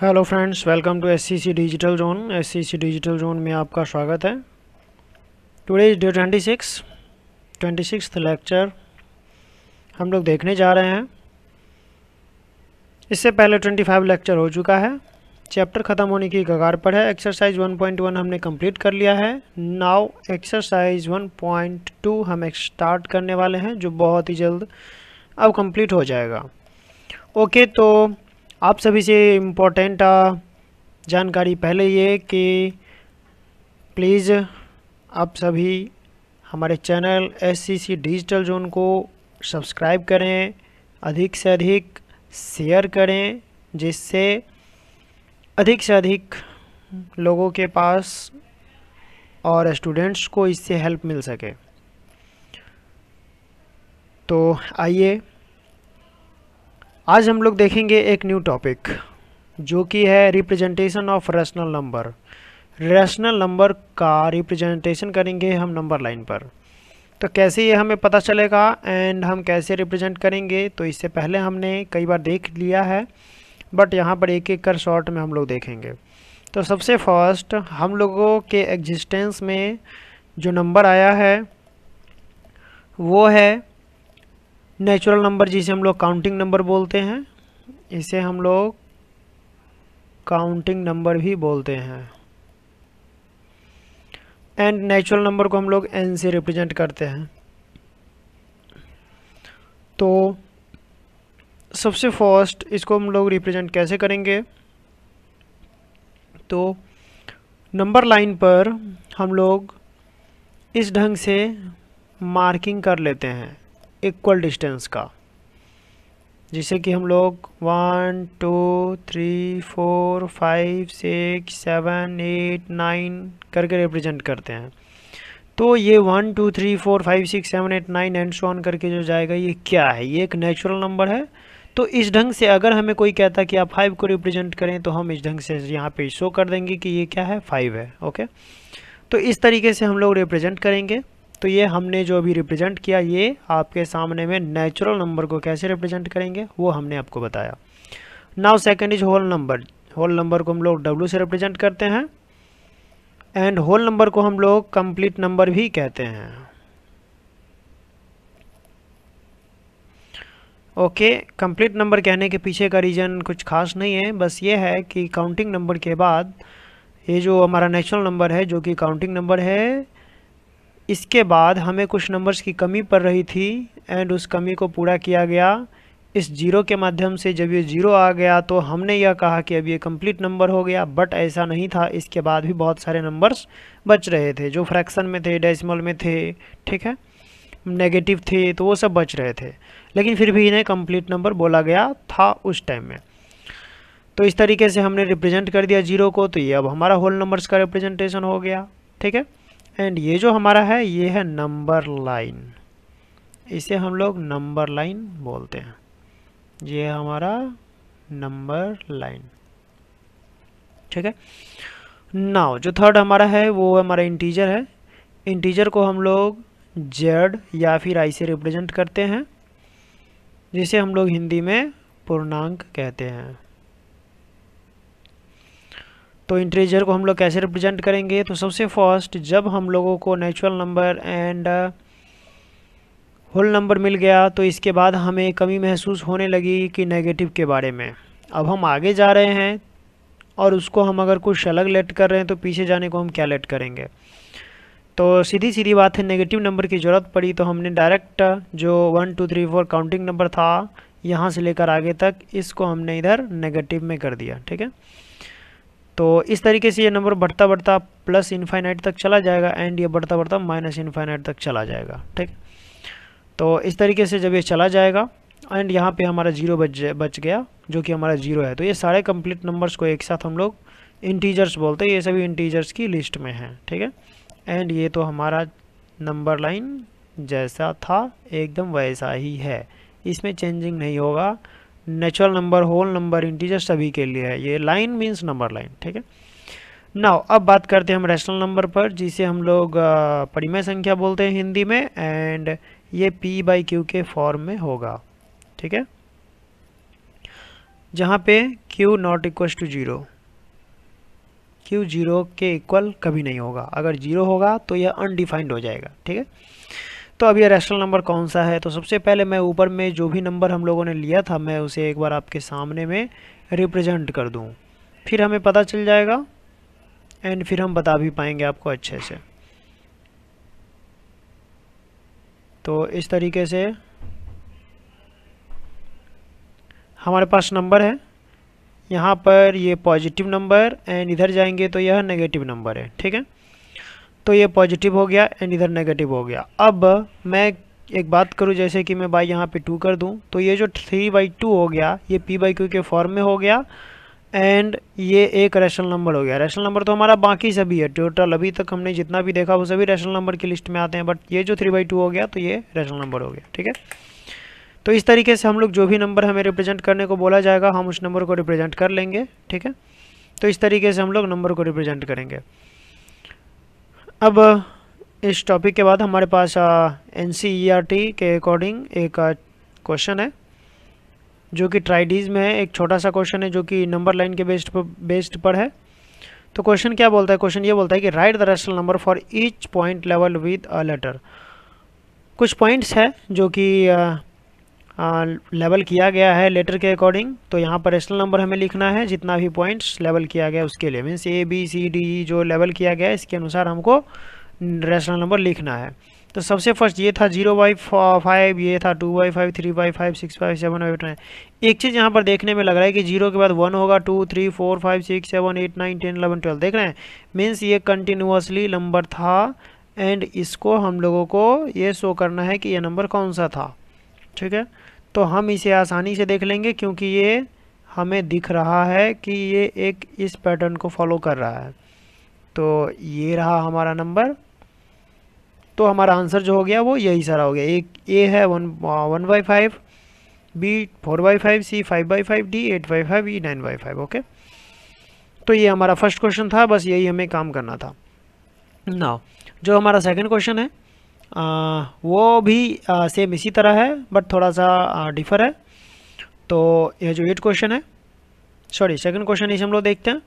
hello friends welcome to SCC digital zone SCC digital zone में आपका स्वागत है today is day twenty six twenty six lecture हम लोग देखने जा रहे हैं इससे पहले ट्वेंटी फाइव लेक्चर हो चुका है चैप्टर ख़त्म होने की कगार पर है एक्सरसाइज वन पॉइंट वन हमने कंप्लीट कर लिया है now exercise one point two हम स्टार्ट करने वाले हैं जो बहुत ही जल्द अब कंप्लीट हो जाएगा ओके okay, तो आप सभी से इम्पोर्टेंट जानकारी पहले ये कि प्लीज़ आप सभी हमारे चैनल एस डिजिटल जोन को सब्सक्राइब करें अधिक से अधिक शेयर करें जिससे अधिक से अधिक लोगों के पास और स्टूडेंट्स को इससे हेल्प मिल सके तो आइए आज हम लोग देखेंगे एक न्यू टॉपिक जो कि है representation of rational number rational number का रिप्रेजेंटेशन करेंगे हम नंबर लाइन पर तो कैसे ये हमें पता चलेगा एंड हम कैसे रिप्रेजेंट करेंगे तो इससे पहले हमने कई बार देख लिया है बट यहाँ पर एक एक कर शॉर्ट में हम लोग देखेंगे तो सबसे फर्स्ट हम लोगों के एग्जिस्टेंस में जो नंबर आया है वो है नेचुरल नंबर जिसे हम लोग काउंटिंग नंबर बोलते हैं इसे हम लोग काउंटिंग नंबर भी बोलते हैं एंड नेचुरल नंबर को हम लोग एन से रिप्रेजेंट करते हैं तो सबसे फर्स्ट इसको हम लोग रिप्रेजेंट कैसे करेंगे तो नंबर लाइन पर हम लोग इस ढंग से मार्किंग कर लेते हैं इक्वल डिस्टेंस का जिसे कि हम लोग one two three four five six seven eight nine करके रिप्रेजेंट करते हैं तो ये one two three four five six seven eight nine and so on करके जो जाएगा ये क्या है ये एक नेचुरल नंबर है तो इस ढंग से अगर हमें कोई कहता कि आप फाइव को रिप्रेजेंट करें तो हम इस ढंग से यहाँ पे शो कर देंगे कि ये क्या है फाइव है ओके तो इस तरीके से हम लोग रिप्रेजेंट करेंगे तो ये हमने जो अभी रिप्रेजेंट किया ये आपके सामने में नेचुरल नंबर को कैसे रिप्रेजेंट करेंगे वो हमने आपको बताया now second is whole number whole number को हम लोग डब्ल्यू से रिप्रेजेंट करते हैं एंड होल नंबर को हम लोग कंप्लीट नंबर भी कहते हैं ओके कंप्लीट नंबर कहने के पीछे का रीज़न कुछ खास नहीं है बस ये है कि काउंटिंग नंबर के बाद ये जो हमारा नेचुरल नंबर है जो कि काउंटिंग नंबर है इसके बाद हमें कुछ नंबर्स की कमी पड़ रही थी एंड उस कमी को पूरा किया गया इस जीरो के माध्यम से जब ये जीरो आ गया तो हमने यह कहा कि अब ये कंप्लीट नंबर हो गया बट ऐसा नहीं था इसके बाद भी बहुत सारे नंबर्स बच रहे थे जो फ्रैक्शन में थे डेसिमल में थे ठीक है नेगेटिव थे तो वो सब बच रहे थे लेकिन फिर भी इन्हें कंप्लीट नंबर बोला गया था उस टाइम में तो इस तरीके से हमने रिप्रेजेंट कर दिया जीरो को तो ये अब हमारा होल नंबर्स का रिप्रेजेंटेशन हो गया ठीक है एंड ये जो हमारा है ये है नंबर लाइन इसे हम लोग नंबर लाइन बोलते हैं ये हमारा नंबर लाइन ठीक है नाउ जो थर्ड हमारा है वो हमारा इंटीजर है इंटीजर को हम लोग जेड या फिर आई से रिप्रेजेंट करते हैं जिसे हम लोग हिंदी में पूर्णांक कहते हैं तो इंटीजर को हम लोग कैसे रिप्रेजेंट करेंगे तो सबसे फर्स्ट जब हम लोगों को natural number and whole number मिल गया तो इसके बाद हमें कमी महसूस होने लगी कि नेगेटिव के बारे में अब हम आगे जा रहे हैं और उसको हम अगर कुछ अलग लेट कर रहे हैं तो पीछे जाने को हम क्या लेट करेंगे तो सीधी सीधी बात है नेगेटिव नंबर की ज़रूरत पड़ी तो हमने डायरेक्ट uh, जो one two three four counting number था यहाँ से लेकर आगे तक इसको हमने इधर नेगेटिव में कर दिया ठीक है तो इस तरीके से ये नंबर बढ़ता बढ़ता प्लस इन्फाइनाइट तक चला जाएगा एंड ये बढ़ता बढ़ता माइनस इन्फाइनाइट तक चला जाएगा ठीक तो इस तरीके से जब ये चला जाएगा एंड यहाँ पे हमारा जीरो बच बच गया जो कि हमारा जीरो है तो ये सारे कंप्लीट नंबर्स को एक साथ हम लोग इंटीजर्स बोलते हैं ये सभी इंटीजर्स की लिस्ट में हैं ठीक है एंड ये तो हमारा नंबर लाइन जैसा था एकदम वैसा ही है इसमें चेंजिंग नहीं होगा natural number whole number integer सभी के लिए है ये लाइन मीन्स नंबर लाइन ठीक है नाउ अब बात करते हैं हम रैशनल नंबर पर जिसे हम लोग परिमय संख्या बोलते हैं हिंदी में एंड ये पी बाई क्यू के फॉर्म में होगा ठीक है जहाँ पे q not equal to zero Q zero के इक्वल कभी नहीं होगा अगर जीरो होगा तो यह अनडिफाइंड हो जाएगा ठीक है तो अब ये रेशनल नंबर कौन सा है तो सबसे पहले मैं ऊपर में जो भी नंबर हम लोगों ने लिया था मैं उसे एक बार आपके सामने में रिप्रेजेंट कर दूँ फिर हमें पता चल जाएगा एंड फिर हम बता भी पाएंगे आपको अच्छे से तो इस तरीके से हमारे पास नंबर है यहाँ पर ये पॉजिटिव नंबर एंड इधर जाएंगे तो यह नेगेटिव नंबर है ठीक है तो ये पॉजिटिव हो गया एंड इधर नेगेटिव हो गया अब मैं एक बात करूँ जैसे कि मैं बाई यहाँ पे टू कर दूँ तो ये जो थ्री बाई टू हो गया ये पी बाई क्यू के फॉर्म में हो गया एंड ये एक रैशनल नंबर हो गया रैशनल नंबर तो हमारा बाकी सभी है टोटल अभी तक हमने जितना भी देखा वो सभी रैशनल नंबर की लिस्ट में आते हैं बट ये जो थ्री बाई टू हो गया तो ये रैशनल नंबर हो गया ठीक है तो इस तरीके से हम लोग जो भी नंबर हमें रिप्रेजेंट करने को बोला जाएगा हम उस नंबर को रिप्रेजेंट कर लेंगे ठीक है तो इस तरीके से हम लोग नंबर को रिप्रेजेंट करेंगे अब इस टॉपिक के बाद हमारे पास एन e के अकॉर्डिंग एक क्वेश्चन है जो कि ट्राइडीज़ में है एक छोटा सा क्वेश्चन है जो कि नंबर लाइन के बेस्ड पर बेस्ड पर है तो क्वेश्चन क्या बोलता है क्वेश्चन ये बोलता है कि write the rational number for each point लेवल विद अ लेटर कुछ पॉइंट्स है जो कि लेवल किया गया है लेटर के अकॉर्डिंग तो यहाँ पर रेशनल नंबर हमें लिखना है जितना भी पॉइंट्स लेवल किया गया उसके लिए means A B C D E जो लेवल किया गया है इसके अनुसार हमको रेशनल नंबर लिखना है तो सबसे फर्स्ट ये था जीरो बाई फाइव ये था two by five three by five six five seven eight nine एक चीज़ यहाँ पर देखने में लग रहा है कि जीरो के बाद वन होगा two three four five six seven eight nine ten eleven twelve देख रहे हैं मीन्स ये कंटिन्यूसली नंबर था एंड इसको हम लोगों को ये शो करना है कि ये नंबर कौन सा था ठीक है तो हम इसे आसानी से देख लेंगे क्योंकि ये हमें दिख रहा है कि ये एक इस पैटर्न को फॉलो कर रहा है तो ये रहा हमारा नंबर तो हमारा आंसर जो हो गया वो यही सारा हो गया एक ए है one one by five B four by five C five by five D eight by five E e nine by five okay तो ये हमारा फर्स्ट क्वेश्चन था बस यही हमें काम करना था ना जो हमारा सेकंड क्वेश्चन है आ, वो भी आ, सेम इसी तरह है बट थोड़ा सा डिफर है तो यह जो एट क्वेश्चन है सॉरी सेकंड क्वेश्चन इसे हम लोग देखते हैं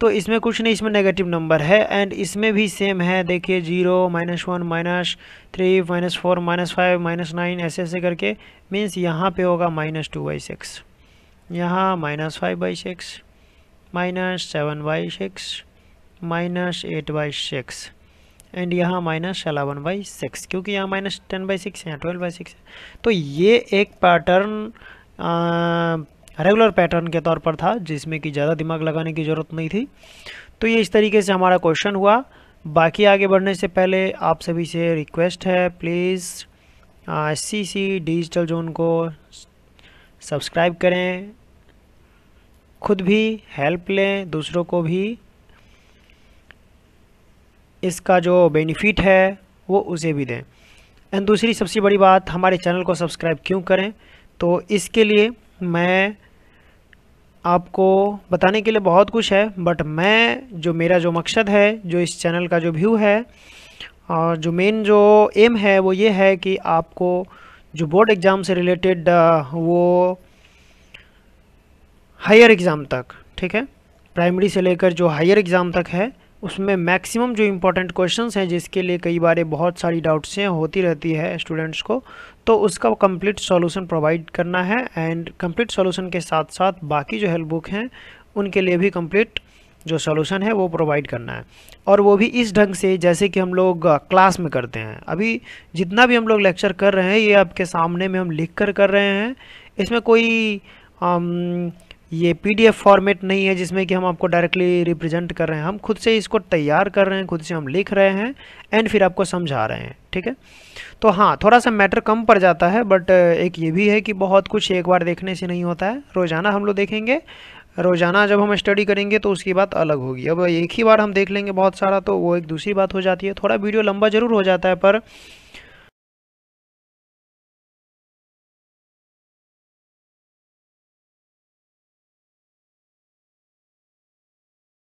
तो इसमें कुछ नहीं इसमें नेगेटिव नंबर है एंड इसमें भी सेम है देखिए zero minus one minus three minus four minus five minus nine ऐसे ऐसे करके मीन्स यहाँ पे होगा माइनस टू बाई सिक्स यहाँ minus five by six minus seven by six minus eight by six and यहाँ माइनस अलेवन बाई सिक्स क्योंकि यहाँ माइनस टेन बाई सिक्स है यहाँ ट्वेल्व बाई सिक्स है तो ये एक पैटर्न रेगुलर पैटर्न के तौर पर था जिसमें कि ज़्यादा दिमाग लगाने की ज़रूरत नहीं थी तो ये इस तरीके से हमारा क्वेश्चन हुआ बाकी आगे बढ़ने से पहले आप सभी से रिक्वेस्ट है please C C digital zone को सब्सक्राइब करें खुद भी हेल्प लें दूसरों को भी इसका जो बेनिफिट है वो उसे भी दें एंड दूसरी सबसे बड़ी बात हमारे चैनल को सब्सक्राइब क्यों करें तो इसके लिए मैं आपको बताने के लिए बहुत कुछ है बट मैं जो मेरा जो मकसद है जो इस चैनल का जो व्यू है और जो मेन जो एम है वो ये है कि आपको जो बोर्ड एग्ज़ाम से रिलेटेड वो हायर एग्ज़ाम तक ठीक है प्राइमरी से लेकर जो हायर एग्ज़ाम तक है उसमें मैक्सिमम जो इम्पोर्टेंट क्वेश्चंस हैं जिसके लिए कई बार बहुत सारी डाउट्स हैं होती रहती है स्टूडेंट्स को तो उसका कंप्लीट सॉल्यूशन प्रोवाइड करना है एंड कंप्लीट सॉल्यूशन के साथ साथ बाकी जो हेल्प बुक हैं उनके लिए भी कंप्लीट जो सॉल्यूशन है वो प्रोवाइड करना है और वो भी इस ढंग से जैसे कि हम लोग क्लास में करते हैं अभी जितना भी हम लोग लेक्चर कर रहे हैं ये आपके सामने में हम लिख कर कर रहे हैं इसमें कोई आम, ये पीडीएफ फॉर्मेट नहीं है जिसमें कि हम आपको डायरेक्टली रिप्रेजेंट कर रहे हैं हम खुद से इसको तैयार कर रहे हैं खुद से हम लिख रहे हैं एंड फिर आपको समझा रहे हैं ठीक है तो हाँ थोड़ा सा मैटर कम पड़ जाता है बट एक ये भी है कि बहुत कुछ एक बार देखने से नहीं होता है रोज़ाना हम लोग देखेंगे रोज़ाना जब हम स्टडी करेंगे तो उसकी बात अलग होगी अब एक ही बार हम देख लेंगे बहुत सारा तो वो एक दूसरी बात हो जाती है थोड़ा वीडियो लंबा ज़रूर हो जाता है पर